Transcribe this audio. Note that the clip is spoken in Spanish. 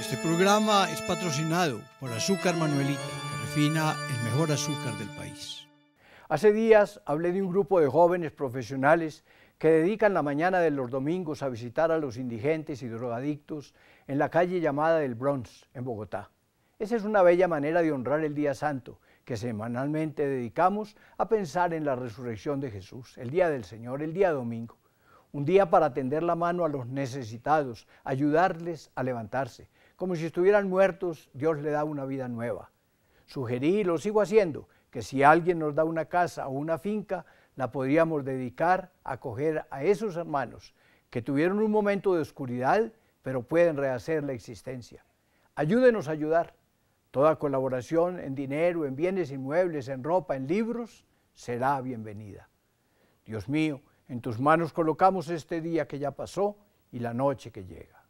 Este programa es patrocinado por Azúcar Manuelita, que refina el mejor azúcar del país. Hace días hablé de un grupo de jóvenes profesionales que dedican la mañana de los domingos a visitar a los indigentes y drogadictos en la calle llamada del Bronx, en Bogotá. Esa es una bella manera de honrar el Día Santo, que semanalmente dedicamos a pensar en la resurrección de Jesús, el Día del Señor, el día domingo. Un día para tender la mano a los necesitados, ayudarles a levantarse, como si estuvieran muertos, Dios le da una vida nueva. Sugerí, y lo sigo haciendo, que si alguien nos da una casa o una finca, la podríamos dedicar a acoger a esos hermanos que tuvieron un momento de oscuridad, pero pueden rehacer la existencia. Ayúdenos a ayudar. Toda colaboración en dinero, en bienes inmuebles, en ropa, en libros, será bienvenida. Dios mío, en tus manos colocamos este día que ya pasó y la noche que llega.